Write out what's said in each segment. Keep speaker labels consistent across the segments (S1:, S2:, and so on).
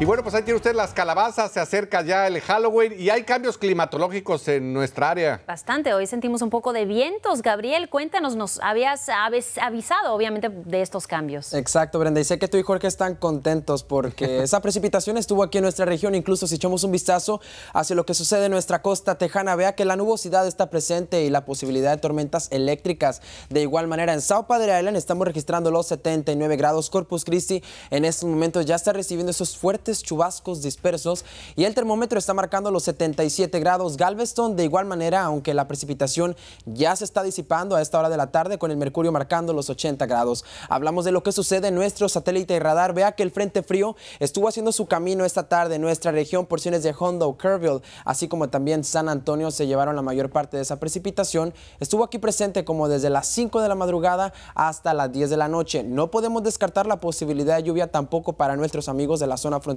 S1: Y bueno, pues ahí tiene usted las calabazas, se acerca ya el Halloween y hay cambios climatológicos en nuestra área.
S2: Bastante, hoy sentimos un poco de vientos. Gabriel, cuéntanos, nos habías avisado obviamente de estos cambios. Exacto, Brenda, y sé que tú y Jorge están contentos porque esa precipitación estuvo aquí en nuestra región, incluso si echamos un vistazo hacia lo que sucede en nuestra costa tejana, vea que la nubosidad está presente y la posibilidad de tormentas eléctricas. De igual manera, en Sao Padre Island estamos registrando los 79 grados, Corpus Christi en estos momentos ya está recibiendo esos fuertes chubascos dispersos y el termómetro está marcando los 77 grados. Galveston de igual manera, aunque la precipitación ya se está disipando a esta hora de la tarde con el mercurio marcando los 80 grados. Hablamos de lo que sucede en nuestro satélite y radar. Vea que el frente frío estuvo haciendo su camino esta tarde en nuestra región. Porciones de Hondo, Kerrville, así como también San Antonio se llevaron la mayor parte de esa precipitación. Estuvo aquí presente como desde las 5 de la madrugada hasta las 10 de la noche. No podemos descartar la posibilidad de lluvia tampoco para nuestros amigos de la zona fronteriza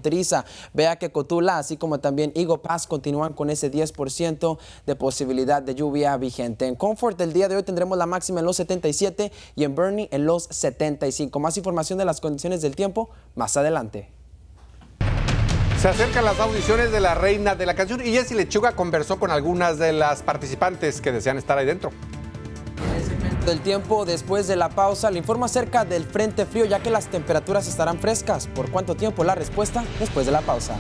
S2: Vea que Cotula, así como también Igo Paz, continúan con ese 10% de posibilidad de lluvia vigente. En Comfort, el día de hoy tendremos la máxima en los 77 y en Bernie en los 75. Más información de las condiciones del tiempo más adelante.
S1: Se acercan las audiciones de la reina de la canción y Jessy Lechuga conversó con algunas de las participantes que desean estar ahí dentro
S2: el tiempo después de la pausa, le informo acerca del frente frío ya que las temperaturas estarán frescas. ¿Por cuánto tiempo? La respuesta después de la pausa.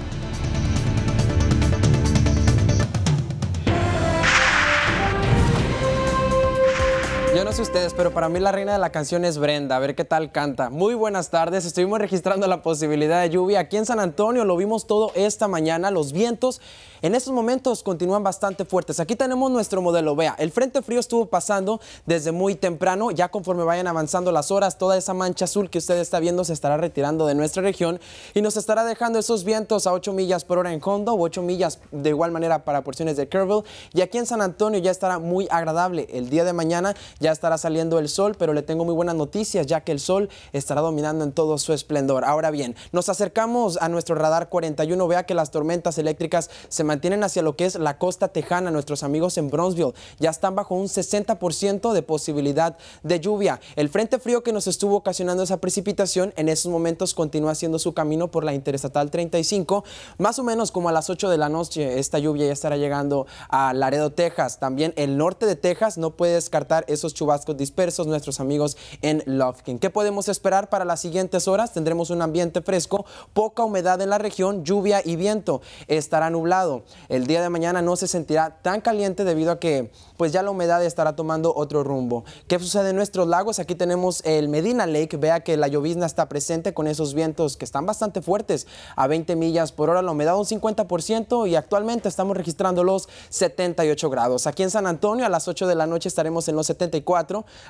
S2: no sé ustedes, pero para mí la reina de la canción es Brenda. A ver qué tal canta. Muy buenas tardes. Estuvimos registrando la posibilidad de lluvia aquí en San Antonio. Lo vimos todo esta mañana. Los vientos en estos momentos continúan bastante fuertes. Aquí tenemos nuestro modelo. Vea, el frente frío estuvo pasando desde muy temprano. Ya conforme vayan avanzando las horas, toda esa mancha azul que usted está viendo se estará retirando de nuestra región y nos estará dejando esos vientos a 8 millas por hora en Hondo o 8 millas de igual manera para porciones de Kerrville. Y aquí en San Antonio ya estará muy agradable. El día de mañana ya estará saliendo el sol, pero le tengo muy buenas noticias ya que el sol estará dominando en todo su esplendor. Ahora bien, nos acercamos a nuestro radar 41. Vea que las tormentas eléctricas se mantienen hacia lo que es la costa tejana. Nuestros amigos en Bronzeville ya están bajo un 60% de posibilidad de lluvia. El frente frío que nos estuvo ocasionando esa precipitación en esos momentos continúa haciendo su camino por la Interestatal 35. Más o menos como a las 8 de la noche esta lluvia ya estará llegando a Laredo, Texas. También el norte de Texas no puede descartar esos chubascos vascos dispersos, nuestros amigos en Lofkin. ¿Qué podemos esperar para las siguientes horas? Tendremos un ambiente fresco, poca humedad en la región, lluvia y viento. Estará nublado. El día de mañana no se sentirá tan caliente debido a que pues ya la humedad estará tomando otro rumbo. ¿Qué sucede en nuestros lagos? Aquí tenemos el Medina Lake. Vea que la llovizna está presente con esos vientos que están bastante fuertes a 20 millas por hora, la humedad un 50% y actualmente estamos registrando los 78 grados. Aquí en San Antonio a las 8 de la noche estaremos en los 74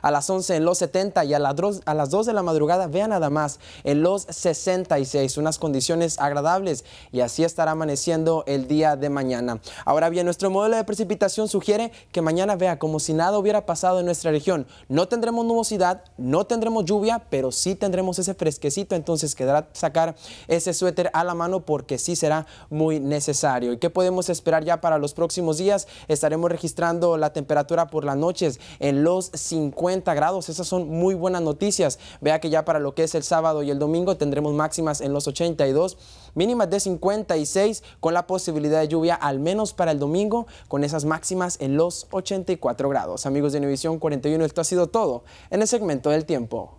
S2: a las 11 en los 70 y a las, 2, a las 2 de la madrugada, vean nada más, en los 66. Unas condiciones agradables y así estará amaneciendo el día de mañana. Ahora bien, nuestro modelo de precipitación sugiere que mañana vea como si nada hubiera pasado en nuestra región. No tendremos nubosidad, no tendremos lluvia, pero sí tendremos ese fresquecito, entonces quedará sacar ese suéter a la mano porque sí será muy necesario. ¿Y qué podemos esperar ya para los próximos días? Estaremos registrando la temperatura por las noches en los 50 grados. Esas son muy buenas noticias. Vea que ya para lo que es el sábado y el domingo tendremos máximas en los 82, mínimas de 56 con la posibilidad de lluvia al menos para el domingo con esas máximas en los 84 grados. Amigos de Univisión 41, esto ha sido todo en el segmento del tiempo.